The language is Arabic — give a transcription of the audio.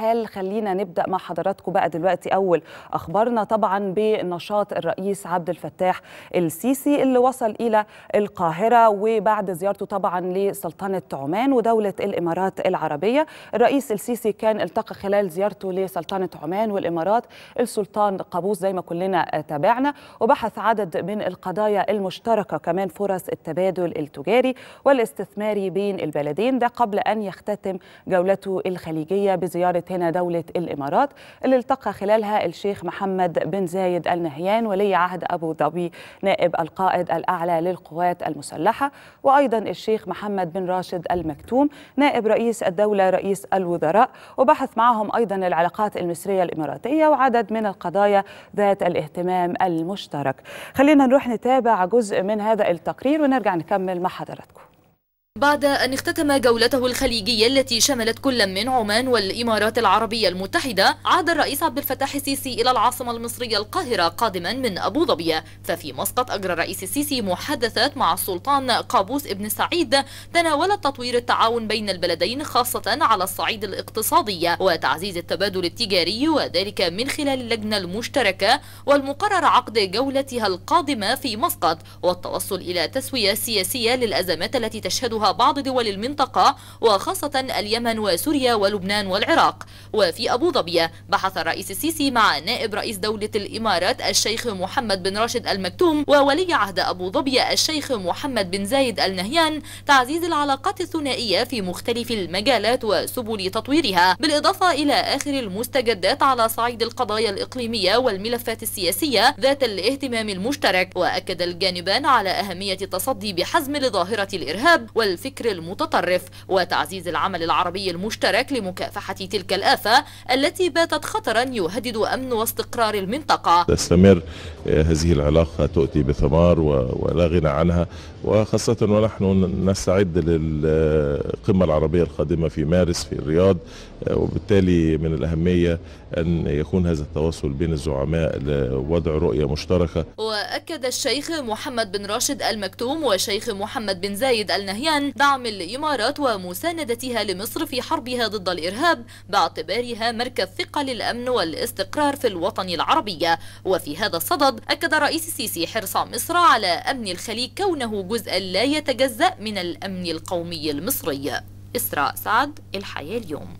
هل خلينا نبدا مع حضراتكم بقى دلوقتي اول اخبارنا طبعا بنشاط الرئيس عبد الفتاح السيسي اللي وصل الى القاهره وبعد زيارته طبعا لسلطنه عمان ودوله الامارات العربيه الرئيس السيسي كان التقى خلال زيارته لسلطنه عمان والامارات السلطان قابوس زي ما كلنا تابعنا وبحث عدد من القضايا المشتركه كمان فرص التبادل التجاري والاستثماري بين البلدين ده قبل ان يختتم جولته الخليجيه بزياره استضافت هنا دولة الإمارات اللي التقى خلالها الشيخ محمد بن زايد النهيان ولي عهد أبو ظبي نائب القائد الأعلى للقوات المسلحة وأيضا الشيخ محمد بن راشد المكتوم نائب رئيس الدولة رئيس الوزراء وبحث معهم أيضا العلاقات المصرية الإماراتية وعدد من القضايا ذات الاهتمام المشترك خلينا نروح نتابع جزء من هذا التقرير ونرجع نكمل مع حضراتكم بعد أن اختتم جولته الخليجية التي شملت كل من عمان والإمارات العربية المتحدة عاد الرئيس عبد الفتاح السيسي إلى العاصمة المصرية القاهرة قادما من أبو ظبي ففي مسقط أجرى الرئيس السيسي محادثات مع السلطان قابوس ابن سعيد تناولت تطوير التعاون بين البلدين خاصة على الصعيد الاقتصادي وتعزيز التبادل التجاري وذلك من خلال اللجنة المشتركة والمقرر عقد جولتها القادمة في مسقط والتوصل إلى تسوية سياسية للأزمات التي تشهدها بعض دول المنطقة وخاصة اليمن وسوريا ولبنان والعراق وفي أبو ظبي بحث الرئيس السيسي مع نائب رئيس دولة الإمارات الشيخ محمد بن راشد المكتوم وولي عهد أبو ظبي الشيخ محمد بن زايد النهيان تعزيز العلاقات الثنائية في مختلف المجالات وسبل تطويرها بالإضافة إلى آخر المستجدات على صعيد القضايا الإقليمية والملفات السياسية ذات الاهتمام المشترك وأكد الجانبان على أهمية التصدي بحزم لظاهرة الإرهاب وال الفكر المتطرف وتعزيز العمل العربي المشترك لمكافحة تلك الآفة التي باتت خطرا يهدد أمن واستقرار المنطقة تستمر آه، هذه العلاقة تؤتي بثمار ولا غنى عنها وخاصة ونحن نستعد للقمة العربية القادمة في مارس في الرياض آه، وبالتالي من الأهمية أن يكون هذا التواصل بين الزعماء لوضع رؤية مشتركة وأكد الشيخ محمد بن راشد المكتوم وشيخ محمد بن زايد النهيان دعم الإمارات ومساندتها لمصر في حربها ضد الإرهاب باعتبارها مركز ثقة للأمن والاستقرار في الوطن العربي وفي هذا الصدد أكد رئيس السيسي حرص مصر على أمن الخليج كونه جزءا لا يتجزأ من الأمن القومي المصري إسراء سعد الحياة اليوم